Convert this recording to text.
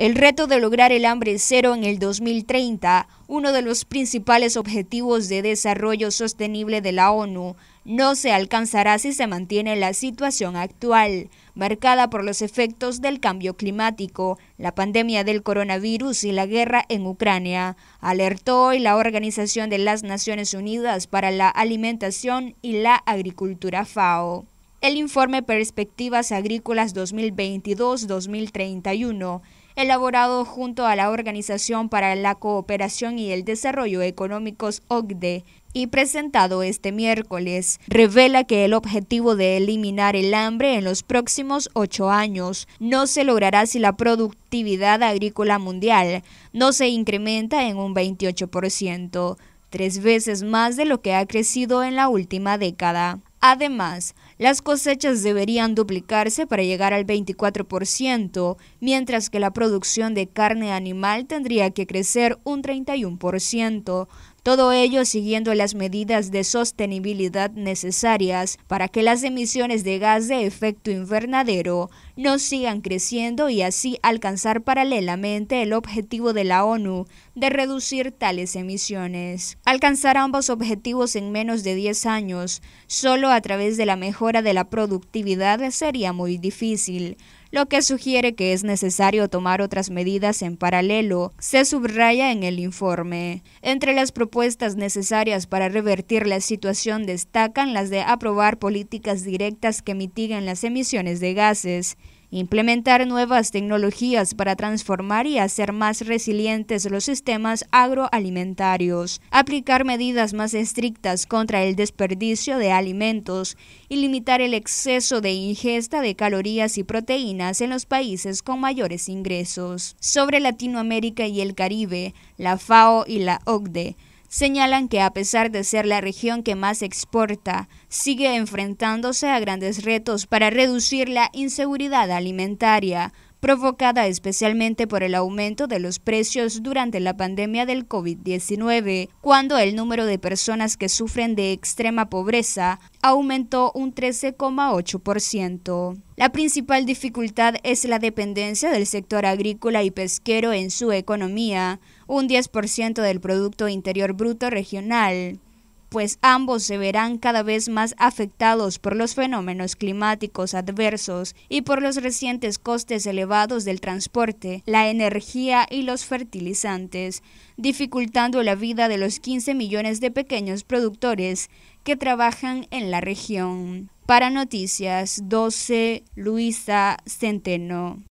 El reto de lograr el hambre cero en el 2030, uno de los principales objetivos de desarrollo sostenible de la ONU, no se alcanzará si se mantiene la situación actual, marcada por los efectos del cambio climático, la pandemia del coronavirus y la guerra en Ucrania, alertó hoy la Organización de las Naciones Unidas para la Alimentación y la Agricultura FAO el informe Perspectivas Agrícolas 2022-2031, elaborado junto a la Organización para la Cooperación y el Desarrollo Económicos OCDE y presentado este miércoles, revela que el objetivo de eliminar el hambre en los próximos ocho años no se logrará si la productividad agrícola mundial no se incrementa en un 28% tres veces más de lo que ha crecido en la última década. Además, las cosechas deberían duplicarse para llegar al 24%, mientras que la producción de carne animal tendría que crecer un 31%. Todo ello siguiendo las medidas de sostenibilidad necesarias para que las emisiones de gas de efecto invernadero no sigan creciendo y así alcanzar paralelamente el objetivo de la ONU de reducir tales emisiones. Alcanzar ambos objetivos en menos de 10 años, solo a través de la mejor de la productividad sería muy difícil, lo que sugiere que es necesario tomar otras medidas en paralelo, se subraya en el informe. Entre las propuestas necesarias para revertir la situación destacan las de aprobar políticas directas que mitiguen las emisiones de gases, implementar nuevas tecnologías para transformar y hacer más resilientes los sistemas agroalimentarios, aplicar medidas más estrictas contra el desperdicio de alimentos y limitar el exceso de ingesta de calorías y proteínas en los países con mayores ingresos. Sobre Latinoamérica y el Caribe, la FAO y la OCDE señalan que a pesar de ser la región que más exporta, sigue enfrentándose a grandes retos para reducir la inseguridad alimentaria, provocada especialmente por el aumento de los precios durante la pandemia del COVID-19, cuando el número de personas que sufren de extrema pobreza aumentó un 13,8%. La principal dificultad es la dependencia del sector agrícola y pesquero en su economía, un 10% del Producto Interior Bruto Regional pues ambos se verán cada vez más afectados por los fenómenos climáticos adversos y por los recientes costes elevados del transporte, la energía y los fertilizantes, dificultando la vida de los 15 millones de pequeños productores que trabajan en la región. Para Noticias 12, Luisa Centeno.